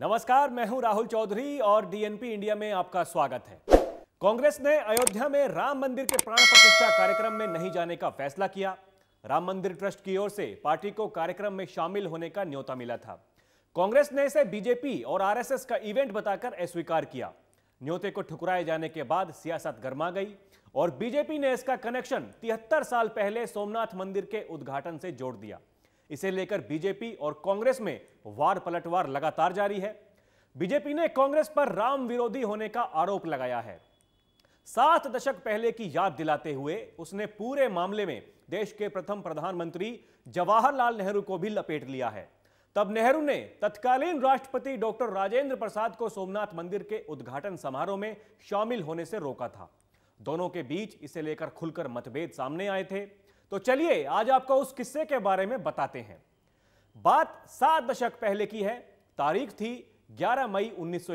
नमस्कार मैं हूं राहुल चौधरी और डीएनपी इंडिया में आपका स्वागत है कांग्रेस ने अयोध्या में राम मंदिर के प्राण प्रतिष्ठा कार्यक्रम में नहीं जाने का फैसला किया राम मंदिर ट्रस्ट की ओर से पार्टी को कार्यक्रम में शामिल होने का न्योता मिला था कांग्रेस ने इसे बीजेपी और आरएसएस का इवेंट बताकर अस्वीकार किया न्योते को ठुकराए जाने के बाद सियासत गर्मा गई और बीजेपी ने इसका कनेक्शन तिहत्तर साल पहले सोमनाथ मंदिर के उद्घाटन से जोड़ दिया इसे लेकर बीजेपी और कांग्रेस में वार पलटवार लगातार जारी है बीजेपी ने कांग्रेस पर राम विरोधी होने का आरोप लगाया है सात दशक पहले की याद दिलाते हुए उसने पूरे मामले में देश के प्रथम प्रधानमंत्री जवाहरलाल नेहरू को भी लपेट लिया है तब नेहरू ने तत्कालीन राष्ट्रपति डॉक्टर राजेंद्र प्रसाद को सोमनाथ मंदिर के उद्घाटन समारोह में शामिल होने से रोका था दोनों के बीच इसे लेकर खुलकर मतभेद सामने आए थे तो चलिए आज आपको उस किस्से के बारे में बताते हैं बात सात दशक पहले की है तारीख थी 11 मई उन्नीस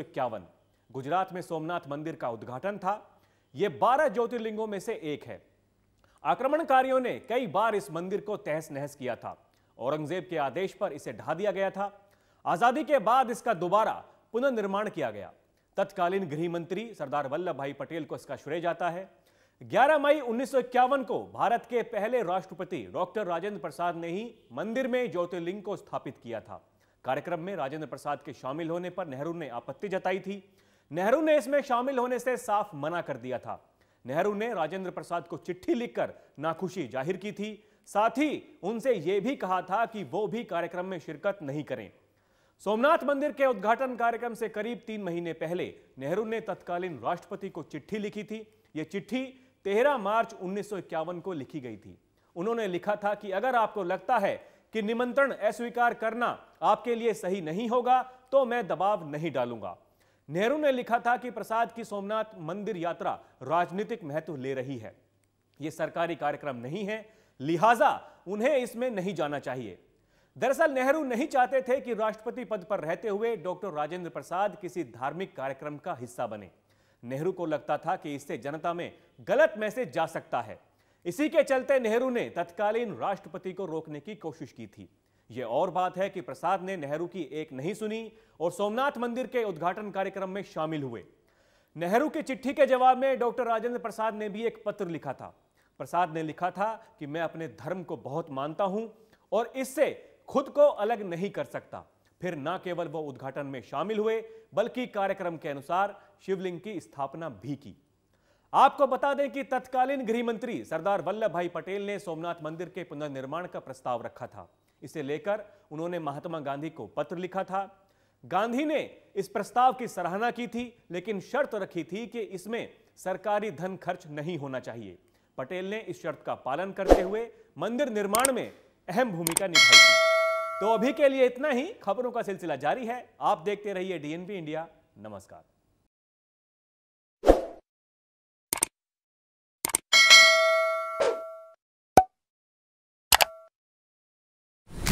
गुजरात में सोमनाथ मंदिर का उद्घाटन था यह बारह ज्योतिर्लिंगों में से एक है आक्रमणकारियों ने कई बार इस मंदिर को तहस नहस किया था औरंगजेब के आदेश पर इसे ढा दिया गया था आजादी के बाद इसका दोबारा पुनर्निर्माण किया गया तत्कालीन गृह मंत्री सरदार वल्लभ भाई पटेल को इसका श्रेय जाता है 11 मई उन्नीस को भारत के पहले राष्ट्रपति डॉक्टर राजेंद्र प्रसाद ने ही मंदिर में ज्योतिर्लिंग को स्थापित किया था कार्यक्रम में राजेंद्र प्रसाद के शामिल होने पर नेहरू ने आपत्ति जताई थी नेहरू ने इसमें शामिल होने से साफ मना कर दिया था नेहरू ने राजेंद्र प्रसाद को चिट्ठी लिखकर नाखुशी जाहिर की थी साथ ही उनसे यह भी कहा था कि वो भी कार्यक्रम में शिरकत नहीं करें सोमनाथ मंदिर के उद्घाटन कार्यक्रम से करीब तीन महीने पहले नेहरू ने तत्कालीन राष्ट्रपति को चिट्ठी लिखी थी यह चिट्ठी 13 मार्च उन्नीस को लिखी गई थी उन्होंने लिखा था कि अगर आपको लगता है कि निमंत्रण अस्वीकार करना आपके लिए सही नहीं होगा तो मैं दबाव नहीं डालूंगा नेहरू ने लिखा था कि प्रसाद की सोमनाथ मंदिर यात्रा राजनीतिक महत्व ले रही है यह सरकारी कार्यक्रम नहीं है लिहाजा उन्हें इसमें नहीं जाना चाहिए दरअसल नेहरू नहीं चाहते थे कि राष्ट्रपति पद पर रहते हुए डॉक्टर राजेंद्र प्रसाद किसी धार्मिक कार्यक्रम का हिस्सा बने नेहरू को लगता था कि इससे जनता में गलत मैसेज जा सकता है इसी के चलते नेहरू ने तत्कालीन राष्ट्रपति को रोकने की कोशिश की थी यह और बात है कि प्रसाद ने नेहरू की एक नहीं सुनी और सोमनाथ मंदिर के उद्घाटन कार्यक्रम में शामिल हुए नेहरू की चिट्ठी के जवाब में डॉक्टर राजेंद्र प्रसाद ने भी एक पत्र लिखा था प्रसाद ने लिखा था कि मैं अपने धर्म को बहुत मानता हूं और इससे खुद को अलग नहीं कर सकता फिर न केवल वह उद्घाटन में शामिल हुए बल्कि कार्यक्रम के अनुसार शिवलिंग की स्थापना भी की आपको बता दें कि तत्कालीन गृह मंत्री सरदार वल्लभ भाई पटेल ने सोमनाथ मंदिर के पुनर्निर्माण का प्रस्ताव रखा था इसे लेकर उन्होंने महात्मा गांधी को पत्र लिखा था गांधी ने इस प्रस्ताव की सराहना की थी लेकिन शर्त रखी थी कि इसमें सरकारी धन खर्च नहीं होना चाहिए पटेल ने इस शर्त का पालन करते हुए मंदिर निर्माण में अहम भूमिका निभाई थी तो अभी के लिए इतना ही खबरों का सिलसिला जारी है आप देखते रहिए डीएनबी इंडिया नमस्कार